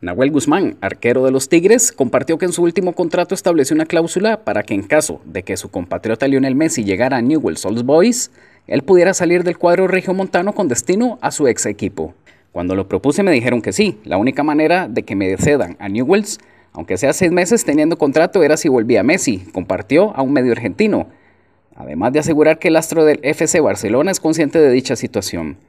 Nahuel Guzmán, arquero de los Tigres, compartió que en su último contrato estableció una cláusula para que en caso de que su compatriota Lionel Messi llegara a Newell's Old Boys, él pudiera salir del cuadro regiomontano con destino a su ex equipo. Cuando lo propuse me dijeron que sí, la única manera de que me cedan a Newell's, aunque sea seis meses teniendo contrato, era si volvía Messi, compartió a un medio argentino, además de asegurar que el astro del FC Barcelona es consciente de dicha situación.